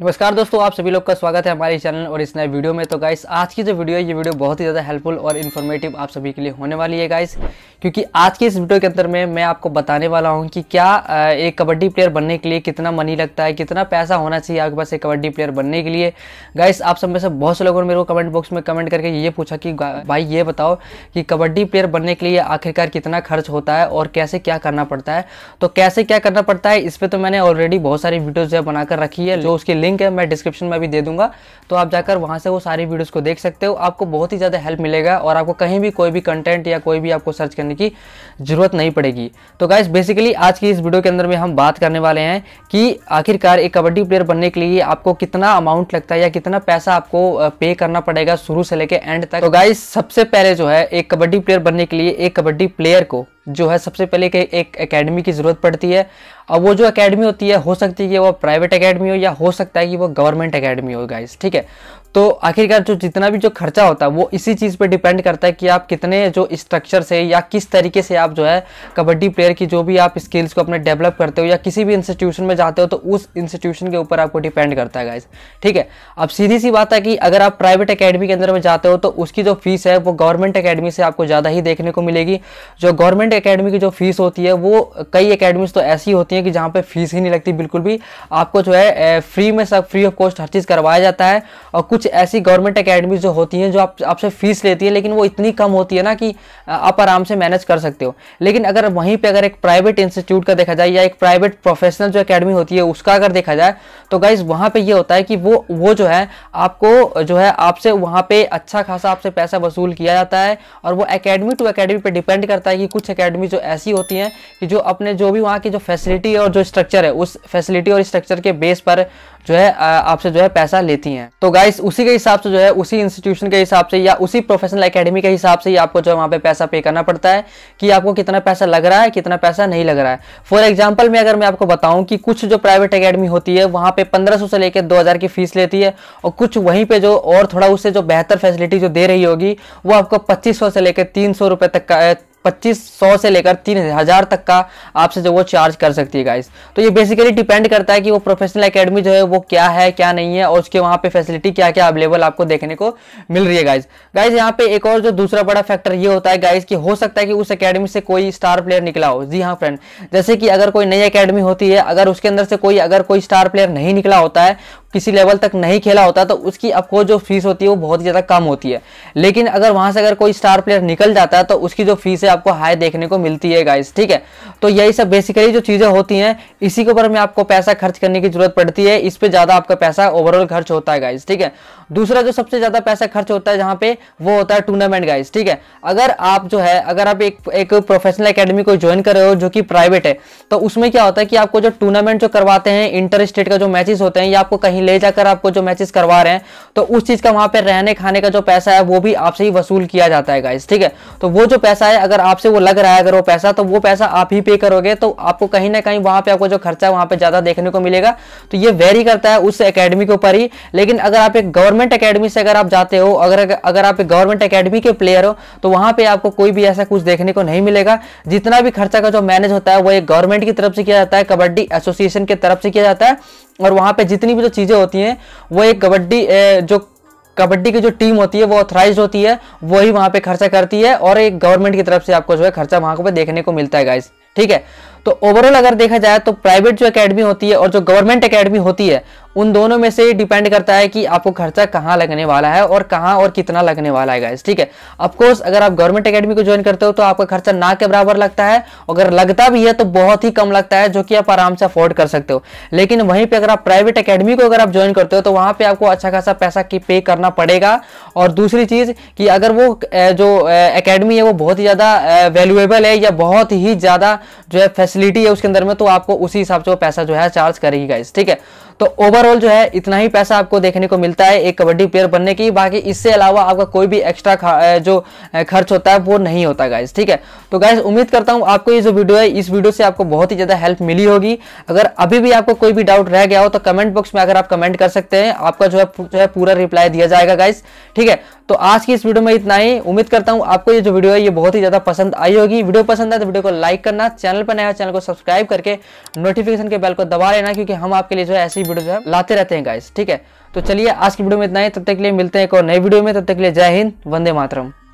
नमस्कार दोस्तों आप सभी लोग का स्वागत है हमारे चैनल और इस नए वीडियो में तो गाइस आज की जो वीडियो है ये वीडियो बहुत ही ज़्यादा हेल्पफुल और इन्फॉर्मेटिव आप सभी के लिए होने वाली है गाइस क्योंकि आज की इस वीडियो के अंदर में मैं आपको बताने वाला हूँ कि क्या एक कबड्डी प्लेयर बनने के लिए कितना मनी लगता है कितना पैसा होना चाहिए आपके पास एक कबड्डी प्लेयर बनने के लिए गाइस आप सब में से बहुत से लोगों ने मेरे को कमेंट बॉक्स में कमेंट करके ये पूछा कि भाई ये बताओ कि कबड्डी प्लेयर बनने के लिए आखिरकार कितना खर्च होता है और कैसे क्या करना पड़ता है तो कैसे क्या करना पड़ता है इस पर तो मैंने ऑलरेडी बहुत सारी वीडियोज़ बना बनाकर रखी है जो उसके लिंक है मैं डिस्क्रिप्शन में भी दे दूंगा तो आप जाकर वहाँ से वो सारी वीडियोज़ को देख सकते हो आपको बहुत ही ज़्यादा हेल्प मिलेगा और आपको कहीं भी कोई भी कंटेंट या कोई भी आपको सर्च करने की ज़रूरत नहीं पड़ेगी तो गाइज बेसिकली आज की इस वीडियो के अंदर में हम बात करने वाले हैं कि आखिरकार एक कबड्डी प्लेयर बनने के लिए आपको कितना अमाउंट लगता है या कितना पैसा आपको पे करना पड़ेगा शुरू से लेकर एंड तक तो गाइज सबसे पहले जो है एक कबड्डी प्लेयर बनने के लिए एक कबड्डी प्लेयर को जो है सबसे पहले के एक एकेडमी की ज़रूरत पड़ती है और वो जो एकेडमी होती है हो सकती है कि वो प्राइवेट एकेडमी हो या हो सकता है कि वो गवर्नमेंट एकेडमी हो गाइस ठीक है तो आखिरकार जो जितना भी जो खर्चा होता है वो इसी चीज़ पे डिपेंड करता है कि आप कितने जो स्ट्रक्चर से या किस तरीके से आप जो है कबड्डी प्लेयर की जो भी आप स्किल्स को अपने डेवलप करते हो या किसी भी इंस्टीट्यूशन में जाते हो तो उस इंस्टीट्यूशन के ऊपर आपको डिपेंड करता है गाइज ठीक है अब सीधी सी बात है कि अगर आप प्राइवेट अकेडमी के अंदर में जाते हो तो उसकी जो फीस है वो गवर्नमेंट अकेडमी से आपको ज़्यादा ही देखने को मिलेगी जो गवर्नमेंट अकेडमी की जो फीस होती है वो कई अकेडमीज तो ऐसी होती हैं कि जहाँ पर फीस ही नहीं लगती बिल्कुल भी आपको जो है फ्री में सब फ्री ऑफ कॉस्ट हर चीज़ करवाया जाता है और कुछ कुछ ऐसी गवर्नमेंट अकेडमी जो होती हैं जो आप आपसे फीस लेती है लेकिन वो इतनी कम होती है ना कि आप आराम से मैनेज कर सकते हो लेकिन अगर वहीं पे अगर एक प्राइवेट इंस्टीट्यूट का देखा जाए या एक प्राइवेट प्रोफेशनल जो अकेडमी होती है उसका अगर देखा जाए तो गाइज वहाँ पर यह होता है कि वो वो जो है आपको जो है आपसे वहाँ पर अच्छा खासा आपसे पैसा वसूल किया जाता है और वो अकेडमी टू अकेडमी पर डिपेंड करता है कि कुछ अकेडमी जो ऐसी होती हैं कि जो अपने जो भी वहाँ की जो फैसिलिटी और जो स्ट्रक्चर है उस फैसिलिटी और स्ट्रक्चर के बेस पर जो है आपसे जो है पैसा लेती हैं तो गाइस उसी के हिसाब से जो है उसी इंस्टीट्यूशन के हिसाब से या उसी प्रोफेशनल एकेडमी के हिसाब से ही आपको जो है वहाँ पे पैसा पे करना पड़ता है कि आपको कितना पैसा लग रहा है कितना पैसा नहीं लग रहा है फॉर एग्जाम्पल में अगर मैं आपको बताऊँ कि कुछ जो प्राइवेट अकेडमी होती है वहाँ पे पंद्रह से लेकर दो की फीस लेती है और कुछ वहीं पर जो और थोड़ा उससे जो बेहतर फैसिलिटी जो दे रही होगी वो आपको पच्चीस से लेकर तीन तक का 2500 से लेकर तीन हज़ार तक का आपसे जो वो चार्ज कर सकती है गाइस तो ये बेसिकली डिपेंड करता है कि वो प्रोफेशनल एकेडमी जो है वो क्या है क्या नहीं है और उसके वहाँ पे फैसिलिटी क्या क्या अवेलेबल आपको देखने को मिल रही है गाइस गाइस यहाँ पे एक और जो दूसरा बड़ा फैक्टर ये होता है गाइज कि हो सकता है कि उस अकेडमी से कोई स्टार प्लेयर निकला हो जी हाँ फ्रेंड जैसे कि अगर कोई नई अकेडमी होती है अगर उसके अंदर से कोई अगर कोई स्टार प्लेयर नहीं निकला होता है किसी लेवल तक नहीं खेला होता तो उसकी आपको जो फीस होती है वो बहुत ही ज़्यादा कम होती है लेकिन अगर वहाँ से अगर कोई स्टार प्लेयर निकल जाता है तो उसकी जो फीस है आपको हाई देखने को मिलती है गाइस ठीक है तो यही सब बेसिकली जो चीज़ें होती हैं इसी के ऊपर में आपको पैसा खर्च करने की जरूरत पड़ती है इस पर ज़्यादा आपका पैसा ओवरऑल खर्च होता है गाइस ठीक है दूसरा जो सबसे ज़्यादा पैसा खर्च होता है जहां पे वो होता है टूर्नामेंट गाइस ठीक है अगर आप जो है अगर आप एक एक प्रोफेशनल एकेडमी को ज्वाइन कर रहे हो जो कि प्राइवेट है तो उसमें क्या होता है कि आपको जो टूर्नामेंट जो करवाते हैं इंटर स्टेट का जो मैचेस होते हैं या आपको कहीं ले जाकर आपको जो मैचेस करवा रहे हैं तो उस चीज़ का वहां पर रहने खाने का जो पैसा है वो भी आपसे ही वसूल किया जाता है गाइस ठीक है तो वो जो पैसा है अगर अगर आपसे वो लग रहा है अगर वो पैसा तो वो पैसा आप ही पे करोगे तो आपको कहीं ना कहीं वहां पे आपको जो खर्चा है वहाँ पे ज़्यादा देखने को मिलेगा तो ये वेरी करता है उस एकेडमी के ऊपर ही लेकिन अगर आप एक गवर्नमेंट अकेडमी से अगर आप जाते हो अगर अगर आप एक गवर्नमेंट अकेडमी के प्लेयर हो तो वहां पर आपको कोई भी ऐसा कुछ देखने को नहीं मिलेगा जितना भी खर्चा का जो मैनेज होता है वो एक गवर्नमेंट की तरफ से किया जाता है कबड्डी एसोसिएशन की तरफ से किया जाता है और वहां पे जितनी भी जो चीज़ें होती हैं वो एक कबड्डी जो कबड्डी की जो टीम होती है वो ऑथराइज होती है वही वहां पे खर्चा करती है और एक गवर्नमेंट की तरफ से आपको जो है खर्चा वहां पे देखने को मिलता है गाइस ठीक है तो ओवरऑल अगर देखा जाए तो प्राइवेट जो अकेडमी होती है और जो गवर्नमेंट अकेडमी होती है उन दोनों में से डिपेंड करता है कि आपको खर्चा कहाँ लगने वाला है और कहाँ और कितना लगने वाला है गाइस ठीक है अफकोर्स अगर आप गवर्नमेंट अकेडमी को ज्वाइन करते हो तो आपका खर्चा ना के बराबर लगता है अगर लगता भी है तो बहुत ही कम लगता है जो कि आप आराम से अफोर्ड कर सकते हो लेकिन वहीं पर अगर आप प्राइवेट अकेडमी को अगर आप ज्वाइन करते हो तो वहाँ पर आपको अच्छा खासा पैसा की पे करना पड़ेगा और दूसरी चीज़ कि अगर वो जो अकेडमी है वो बहुत ही ज़्यादा वैल्यूएबल है या बहुत ही ज़्यादा जो है फैसिलिटी है उसके अंदर में तो आपको उसी हिसाब से वो पैसा जो है चार्ज करेगी गाइस ठीक है तो ओवरऑल जो है इतना ही पैसा आपको देखने को मिलता है एक कबड्डी प्लेयर बनने की बाकी इससे अलावा आपका कोई भी एक्स्ट्रा जो खर्च होता है वो नहीं होता गाइज ठीक है तो गाइज उम्मीद करता हूँ आपको ये जो वीडियो है इस वीडियो से आपको बहुत ही ज़्यादा हेल्प मिली होगी अगर अभी भी आपको कोई भी डाउट रह गया हो तो कमेंट बॉक्स में अगर आप कमेंट कर सकते हैं आपका जो है जो है पूरा रिप्लाई दिया जाएगा गाइज ठीक है तो आज की इस वीडियो में इतना ही उम्मीद करता हूँ आपको ये जो वीडियो है ये बहुत ही ज़्यादा पसंद आई होगी वीडियो पसंद आए तो वीडियो को लाइक करना चैनल पर नया चैनल को सब्सक्राइब करके नोटिफिकेशन के बेल को दबा लेना क्योंकि हम आपके लिए जो है ऐसी वीडियो जो है लाते रहते हैं गाइस ठीक है तो चलिए आज की वीडियो में इतना ही तब तक के लिए मिलते हैं एक और नई वीडियो में तब तक के लिए जय हिंद वंदे मातरम